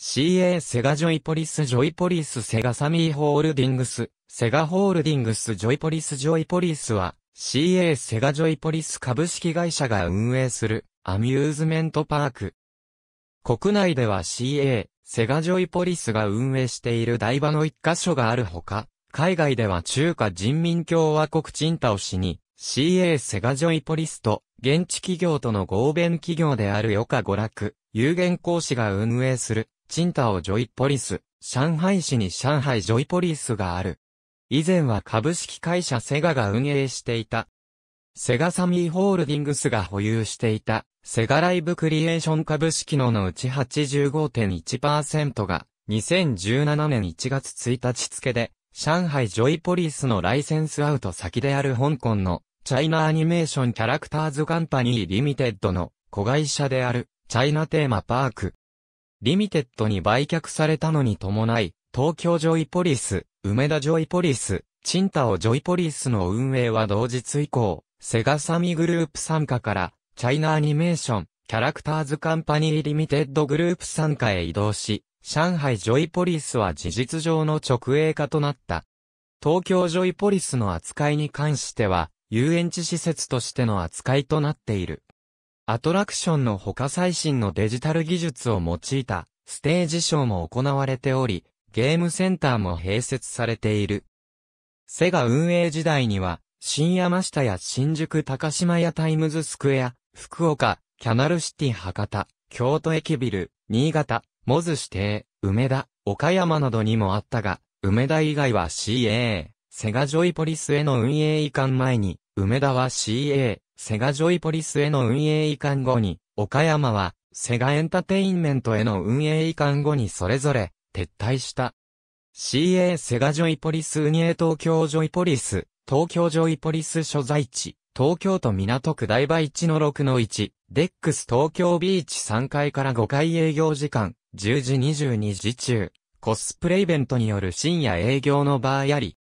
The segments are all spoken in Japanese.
CA セガジョイポリスジョイポリスセガサミーホールディングスセガホールディングスジョイポリスジョイポリスは CA セガジョイポリス株式会社が運営するアミューズメントパーク。国内では CA セガジョイポリスが運営している台場の一箇所があるほか、海外では中華人民共和国チンタオ市に CA セガジョイポリスと現地企業との合弁企業である余暇娯楽、有限講師が運営するチンタオジョイポリス、上海市に上海ジョイポリスがある。以前は株式会社セガが運営していた。セガサミーホールディングスが保有していた、セガライブクリエーション株式ののうち85.1%が、2017年1月1日付で、上海ジョイポリスのライセンスアウト先である香港の、チャイナアニメーションキャラクターズカンパニーリミテッドの子会社である、チャイナテーマパーク、リミテッドに売却されたのに伴い、東京ジョイポリス、梅田ジョイポリス、チンタオジョイポリスの運営は同日以降、セガサミグループ参加から、チャイナアニメーション、キャラクターズカンパニーリミテッドグループ参加へ移動し、上海ジョイポリスは事実上の直営化となった。東京ジョイポリスの扱いに関しては、遊園地施設としての扱いとなっている。アトラクションの他最新のデジタル技術を用いたステージショーも行われており、ゲームセンターも併設されている。セガ運営時代には、新山下や新宿高島屋タイムズスクエア、福岡、キャナルシティ博多、京都駅ビル、新潟、モズ指定、梅田、岡山などにもあったが、梅田以外は CA、セガジョイポリスへの運営移管前に、梅田は CA、セガジョイポリスへの運営移管後に、岡山は、セガエンタテインメントへの運営移管後にそれぞれ、撤退した。CA セガジョイポリス運営東京ジョイポリス、東京ジョイポリス所在地、東京都港区台場1の6の1、デックス東京ビーチ3階から5回営業時間、10時22時中、コスプレイベントによる深夜営業の場合あり、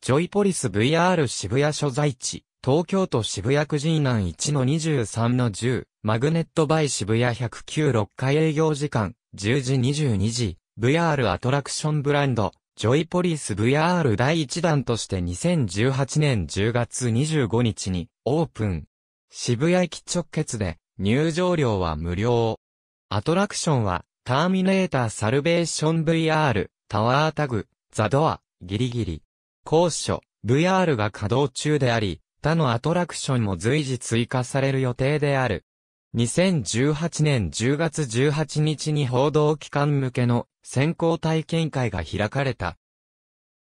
ジョイポリス VR 渋谷所在地、東京都渋谷区神南1の23の10、マグネットバイ渋谷109 6回営業時間、10時22時、VR アトラクションブランド、ジョイポリス VR 第1弾として2018年10月25日にオープン。渋谷駅直結で入場料は無料。アトラクションはターミネーターサルベーション VR、タワータグ、ザドア、ギリギリ。高所、VR が稼働中であり、他のアトラクションも随時追加される予定である。2018年10月18日に報道機関向けの先行体験会が開かれた。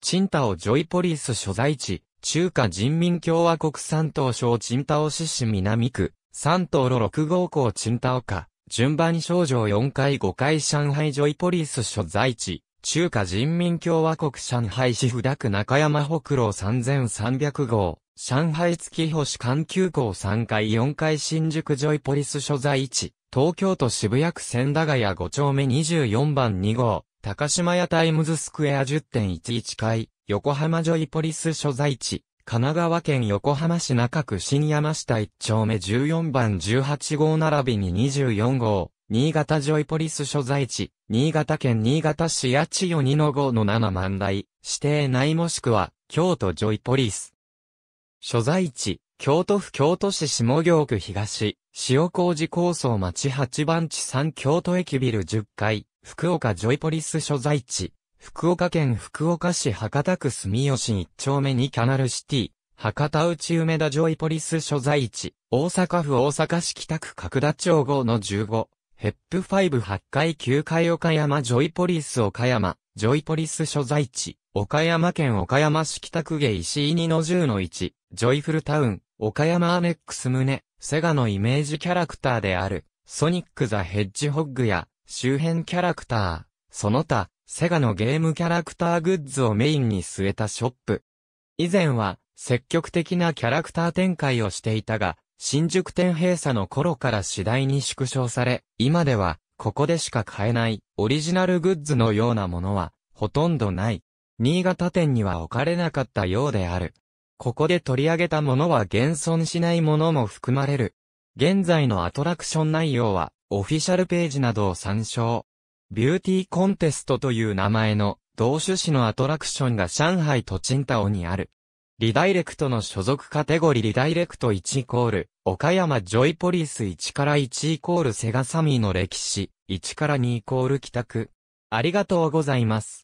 チンタオジョイポリス所在地、中華人民共和国三島省チンタオ市市南区、三島路6号校チンタオ下、順番症状4回5回上海ジョイポリス所在地、中華人民共和国上海市府田区中山北路3300号。上海月星環球港3階4階新宿ジョイポリス所在地、東京都渋谷区千駄ヶ谷5丁目24番2号、高島屋タイムズスクエア10.11階、横浜ジョイポリス所在地、神奈川県横浜市中区新山下1丁目14番18号並びに24号、新潟ジョイポリス所在地、新潟県新潟市八千代2の5の7万台、指定内もしくは、京都ジョイポリス。所在地、京都府京都市下京区東、塩工事構想町8番地3京都駅ビル10階、福岡ジョイポリス所在地、福岡県福岡市博多区住吉1丁目にキャナルシティ、博多内梅田ジョイポリス所在地、大阪府大阪市北区角田町号の15、ヘップ58階9階岡山ジョイポリス岡山、ジョイポリス所在地、岡山県岡山市北区下石井2の10の1、ジョイフルタウン、岡山アネックス胸、セガのイメージキャラクターである、ソニック・ザ・ヘッジホッグや、周辺キャラクター、その他、セガのゲームキャラクターグッズをメインに据えたショップ。以前は、積極的なキャラクター展開をしていたが、新宿店閉鎖の頃から次第に縮小され、今では、ここでしか買えないオリジナルグッズのようなものはほとんどない。新潟店には置かれなかったようである。ここで取り上げたものは現存しないものも含まれる。現在のアトラクション内容はオフィシャルページなどを参照。ビューティーコンテストという名前の同種子のアトラクションが上海とチンタオにある。リダイレクトの所属カテゴリリダイレクト1イコール、岡山ジョイポリス1から1イコールセガサミーの歴史、1から2イコール帰宅。ありがとうございます。